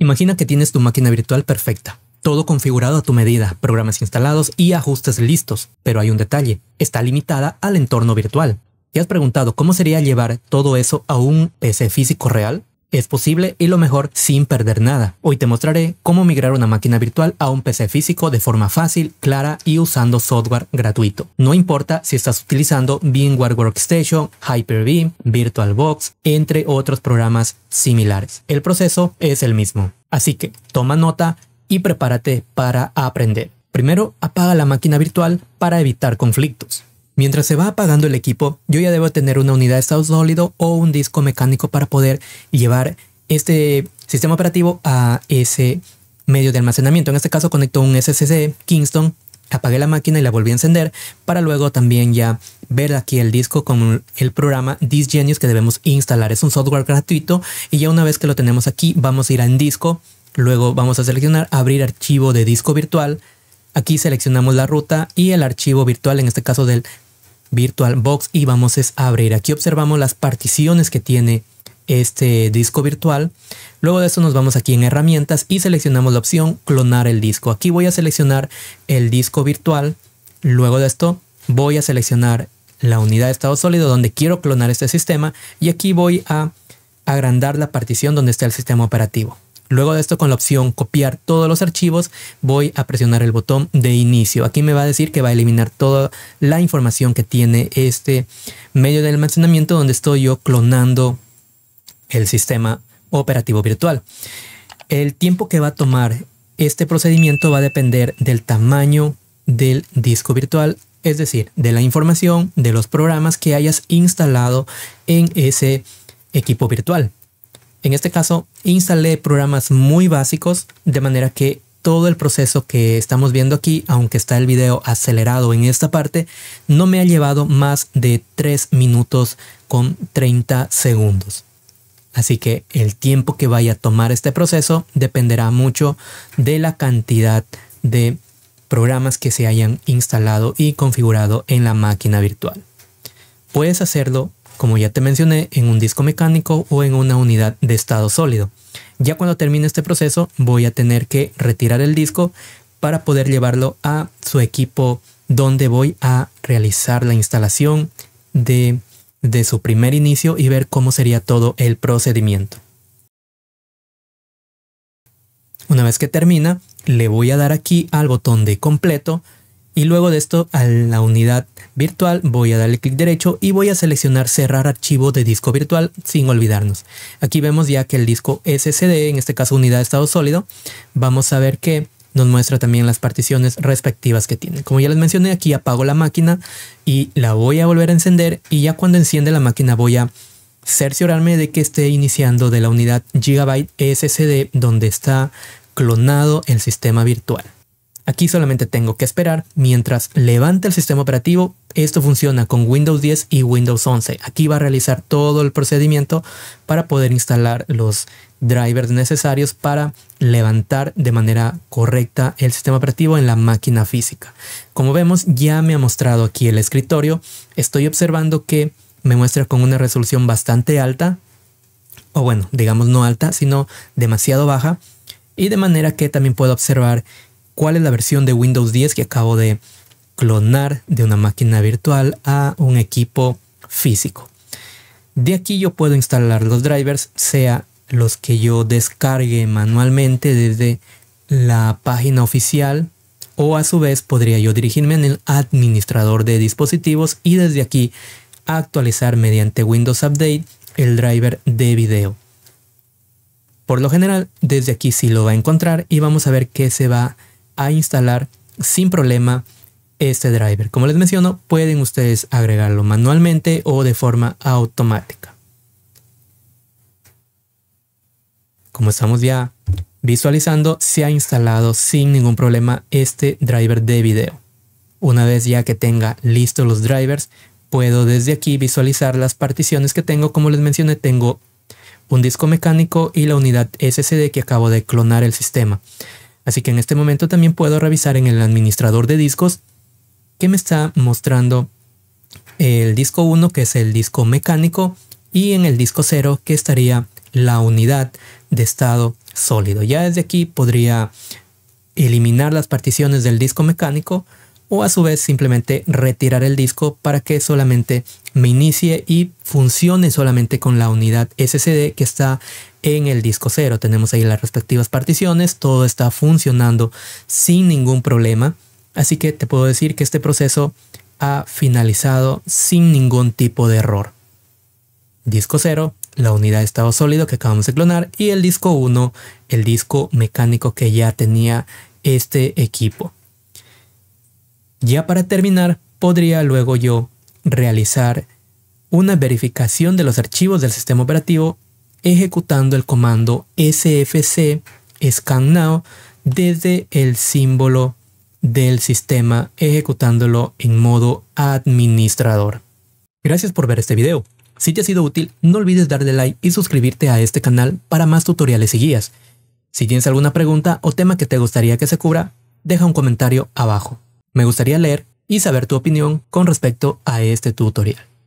Imagina que tienes tu máquina virtual perfecta, todo configurado a tu medida, programas instalados y ajustes listos, pero hay un detalle, está limitada al entorno virtual. ¿Te has preguntado cómo sería llevar todo eso a un PC físico real? Es posible y lo mejor sin perder nada. Hoy te mostraré cómo migrar una máquina virtual a un PC físico de forma fácil, clara y usando software gratuito. No importa si estás utilizando VMware Workstation, Hyper-V, VirtualBox, entre otros programas similares. El proceso es el mismo. Así que toma nota y prepárate para aprender. Primero, apaga la máquina virtual para evitar conflictos. Mientras se va apagando el equipo, yo ya debo tener una unidad de estado sólido o un disco mecánico para poder llevar este sistema operativo a ese medio de almacenamiento. En este caso conecto un SSD Kingston, apagué la máquina y la volví a encender para luego también ya ver aquí el disco con el programa Disgenius que debemos instalar. Es un software gratuito y ya una vez que lo tenemos aquí vamos a ir a en disco, luego vamos a seleccionar abrir archivo de disco virtual. Aquí seleccionamos la ruta y el archivo virtual, en este caso del VirtualBox y vamos a abrir. Aquí observamos las particiones que tiene este disco virtual. Luego de esto nos vamos aquí en herramientas y seleccionamos la opción clonar el disco. Aquí voy a seleccionar el disco virtual. Luego de esto voy a seleccionar la unidad de estado sólido donde quiero clonar este sistema y aquí voy a agrandar la partición donde está el sistema operativo. Luego de esto con la opción copiar todos los archivos voy a presionar el botón de inicio. Aquí me va a decir que va a eliminar toda la información que tiene este medio de almacenamiento donde estoy yo clonando el sistema operativo virtual. El tiempo que va a tomar este procedimiento va a depender del tamaño del disco virtual, es decir, de la información, de los programas que hayas instalado en ese equipo virtual. En este caso, instalé programas muy básicos de manera que todo el proceso que estamos viendo aquí, aunque está el video acelerado en esta parte, no me ha llevado más de 3 minutos con 30 segundos. Así que el tiempo que vaya a tomar este proceso dependerá mucho de la cantidad de programas que se hayan instalado y configurado en la máquina virtual. Puedes hacerlo como ya te mencioné, en un disco mecánico o en una unidad de estado sólido. Ya cuando termine este proceso voy a tener que retirar el disco para poder llevarlo a su equipo donde voy a realizar la instalación de, de su primer inicio y ver cómo sería todo el procedimiento. Una vez que termina, le voy a dar aquí al botón de completo y luego de esto a la unidad virtual voy a darle clic derecho y voy a seleccionar cerrar archivo de disco virtual sin olvidarnos. Aquí vemos ya que el disco SSD, en este caso unidad de estado sólido, vamos a ver que nos muestra también las particiones respectivas que tiene. Como ya les mencioné, aquí apago la máquina y la voy a volver a encender y ya cuando enciende la máquina voy a cerciorarme de que esté iniciando de la unidad Gigabyte SSD donde está clonado el sistema virtual. Aquí solamente tengo que esperar mientras levanta el sistema operativo. Esto funciona con Windows 10 y Windows 11. Aquí va a realizar todo el procedimiento para poder instalar los drivers necesarios para levantar de manera correcta el sistema operativo en la máquina física. Como vemos, ya me ha mostrado aquí el escritorio. Estoy observando que me muestra con una resolución bastante alta, o bueno, digamos no alta, sino demasiado baja, y de manera que también puedo observar cuál es la versión de Windows 10 que acabo de clonar de una máquina virtual a un equipo físico. De aquí yo puedo instalar los drivers, sea los que yo descargue manualmente desde la página oficial o a su vez podría yo dirigirme en el administrador de dispositivos y desde aquí actualizar mediante Windows Update el driver de video. Por lo general, desde aquí sí lo va a encontrar y vamos a ver qué se va a a instalar sin problema este driver. Como les menciono, pueden ustedes agregarlo manualmente o de forma automática. Como estamos ya visualizando, se ha instalado sin ningún problema este driver de video. Una vez ya que tenga listos los drivers, puedo desde aquí visualizar las particiones que tengo. Como les mencioné, tengo un disco mecánico y la unidad SSD que acabo de clonar el sistema. Así que en este momento también puedo revisar en el administrador de discos que me está mostrando el disco 1 que es el disco mecánico y en el disco 0 que estaría la unidad de estado sólido. Ya desde aquí podría eliminar las particiones del disco mecánico o a su vez simplemente retirar el disco para que solamente me inicie y funcione solamente con la unidad SSD que está en el disco 0. Tenemos ahí las respectivas particiones, todo está funcionando sin ningún problema. Así que te puedo decir que este proceso ha finalizado sin ningún tipo de error. Disco 0, la unidad de estado sólido que acabamos de clonar y el disco 1, el disco mecánico que ya tenía este equipo. Ya para terminar, podría luego yo realizar una verificación de los archivos del sistema operativo ejecutando el comando sfc scan now desde el símbolo del sistema ejecutándolo en modo administrador. Gracias por ver este video. Si te ha sido útil, no olvides darle like y suscribirte a este canal para más tutoriales y guías. Si tienes alguna pregunta o tema que te gustaría que se cubra, deja un comentario abajo. Me gustaría leer y saber tu opinión con respecto a este tutorial.